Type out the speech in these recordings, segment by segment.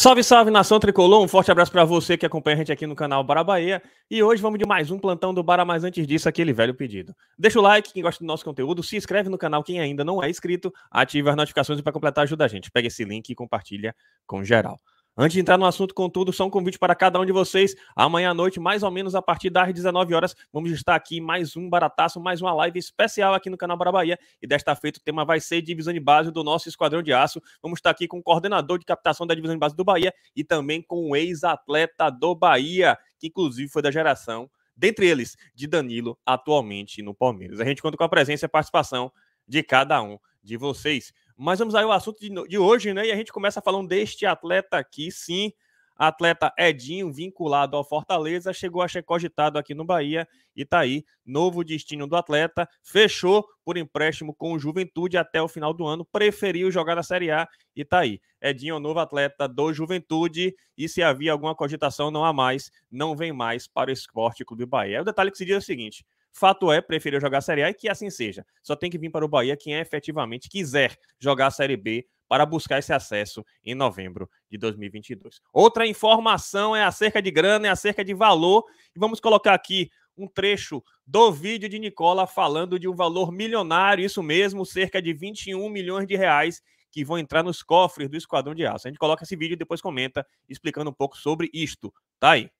Salve, salve, nação tricolor. Um forte abraço para você que acompanha a gente aqui no canal Bara Bahia. E hoje vamos de mais um plantão do Bara, mas antes disso, aquele velho pedido. Deixa o like quem gosta do nosso conteúdo, se inscreve no canal quem ainda não é inscrito, ativa as notificações e para completar ajuda a gente. Pega esse link e compartilha com geral. Antes de entrar no assunto, contudo, só um convite para cada um de vocês. Amanhã à noite, mais ou menos a partir das 19 horas, vamos estar aqui mais um barataço, mais uma live especial aqui no canal Bara Bahia. E desta feita, o tema vai ser divisão de base do nosso esquadrão de aço. Vamos estar aqui com o coordenador de captação da divisão de base do Bahia e também com o ex-atleta do Bahia, que inclusive foi da geração, dentre eles, de Danilo, atualmente no Palmeiras. A gente conta com a presença e a participação de cada um de vocês. Mas vamos aí ao assunto de, de hoje, né? E a gente começa falando deste atleta aqui, sim. Atleta Edinho, vinculado ao Fortaleza, chegou a ser cogitado aqui no Bahia e tá aí. Novo destino do atleta. Fechou por empréstimo com o Juventude até o final do ano. Preferiu jogar na Série A e tá aí. Edinho é o novo atleta do Juventude. E se havia alguma cogitação, não há mais. Não vem mais para o Esporte Clube Bahia. O detalhe que se diz é o seguinte: Fato é, preferiu jogar a Série A e que assim seja. Só tem que vir para o Bahia quem é, efetivamente quiser jogar a Série B para buscar esse acesso em novembro de 2022. Outra informação é acerca de grana, é acerca de valor. vamos colocar aqui um trecho do vídeo de Nicola falando de um valor milionário, isso mesmo, cerca de 21 milhões de reais que vão entrar nos cofres do Esquadrão de Aço. A gente coloca esse vídeo e depois comenta explicando um pouco sobre isto. Tá aí.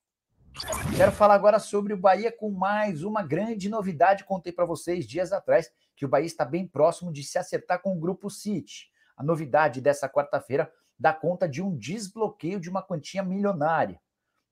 Quero falar agora sobre o Bahia com mais uma grande novidade. Contei para vocês dias atrás que o Bahia está bem próximo de se acertar com o Grupo City. A novidade dessa quarta-feira dá conta de um desbloqueio de uma quantia milionária.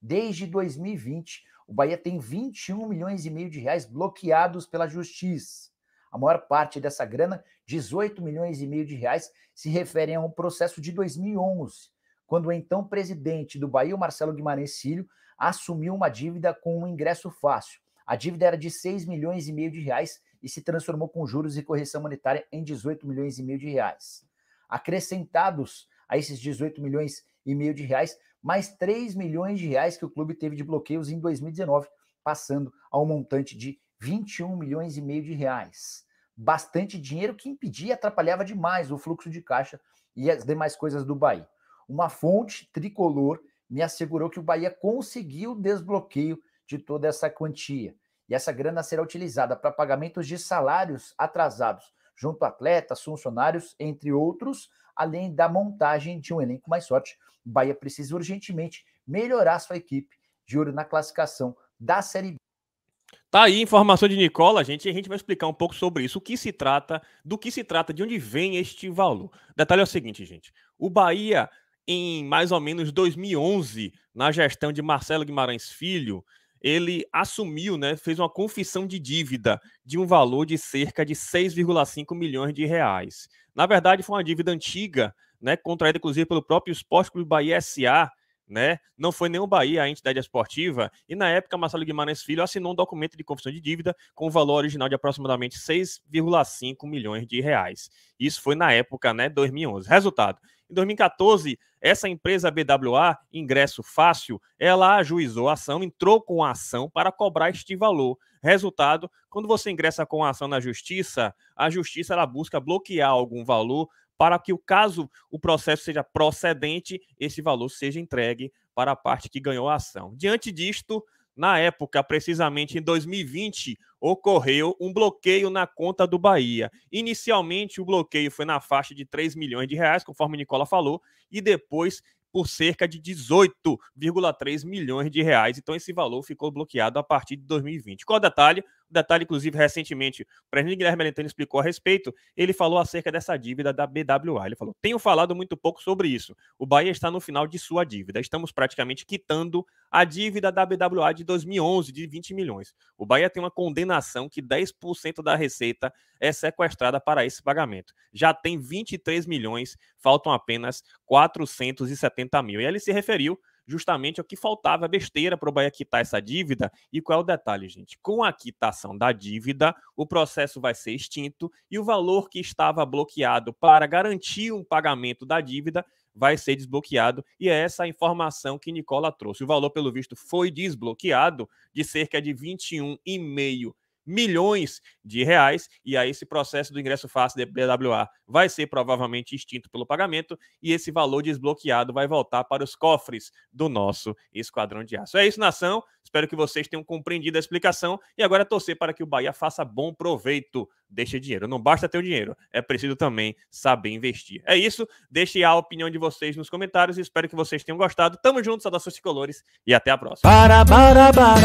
Desde 2020, o Bahia tem 21 milhões e meio de reais bloqueados pela justiça. A maior parte dessa grana, 18 milhões e meio de reais, se referem a um processo de 2011, quando o então presidente do Bahia, Marcelo Guimarães Cílio, assumiu uma dívida com um ingresso fácil. A dívida era de 6 milhões e meio de reais e se transformou com juros e correção monetária em 18 milhões e meio de reais. Acrescentados a esses 18 milhões e meio de reais, mais 3 milhões de reais que o clube teve de bloqueios em 2019, passando a um montante de 21 milhões e meio de reais. Bastante dinheiro que impedia e atrapalhava demais o fluxo de caixa e as demais coisas do Bahia uma fonte tricolor me assegurou que o Bahia conseguiu desbloqueio de toda essa quantia. E essa grana será utilizada para pagamentos de salários atrasados, junto a atletas, funcionários, entre outros, além da montagem de um elenco mais forte. O Bahia precisa urgentemente melhorar sua equipe de ouro na classificação da Série B. Tá aí informação de Nicola, gente, e a gente vai explicar um pouco sobre isso, o que se trata, do que se trata, de onde vem este valor. Detalhe é o seguinte, gente. O Bahia em mais ou menos 2011, na gestão de Marcelo Guimarães Filho, ele assumiu, né, fez uma confissão de dívida de um valor de cerca de 6,5 milhões de reais. Na verdade, foi uma dívida antiga, né, contraída inclusive pelo próprio Esporte Clube Bahia SA, né? Não foi nem o Bahia, a entidade esportiva, e na época Marcelo Guimarães Filho assinou um documento de confissão de dívida com o valor original de aproximadamente 6,5 milhões de reais. Isso foi na época, né, 2011. Resultado, em 2014, essa empresa BWA, Ingresso Fácil, ela ajuizou a ação, entrou com a ação para cobrar este valor. Resultado, quando você ingressa com a ação na justiça, a justiça ela busca bloquear algum valor para que o caso o processo seja procedente, esse valor seja entregue para a parte que ganhou a ação. Diante disto, na época, precisamente em 2020, ocorreu um bloqueio na conta do Bahia. Inicialmente, o bloqueio foi na faixa de 3 milhões de reais, conforme Nicola falou, e depois por cerca de 18,3 milhões de reais. Então, esse valor ficou bloqueado a partir de 2020. Qual o detalhe? Detalhe, inclusive, recentemente, o presidente Guilherme Alentano explicou a respeito, ele falou acerca dessa dívida da BWA. Ele falou: tenho falado muito pouco sobre isso. O Bahia está no final de sua dívida. Estamos praticamente quitando a dívida da BWA de 2011, de 20 milhões. O Bahia tem uma condenação que 10% da receita é sequestrada para esse pagamento. Já tem 23 milhões, faltam apenas 470 mil. E ele se referiu justamente é o que faltava é besteira para o Bahia quitar essa dívida. E qual é o detalhe, gente? Com a quitação da dívida, o processo vai ser extinto e o valor que estava bloqueado para garantir um pagamento da dívida vai ser desbloqueado. E é essa a informação que Nicola trouxe. O valor, pelo visto, foi desbloqueado de cerca de 21,5 milhões de reais. E aí, esse processo do ingresso fácil de BWA vai ser provavelmente extinto pelo pagamento e esse valor desbloqueado vai voltar para os cofres do nosso Esquadrão de Aço. É isso, nação. Espero que vocês tenham compreendido a explicação e agora torcer para que o Bahia faça bom proveito deste dinheiro. Não basta ter o dinheiro, é preciso também saber investir. É isso. Deixe a opinião de vocês nos comentários. e Espero que vocês tenham gostado. Tamo junto, saudações e colores e até a próxima. Para, para, para.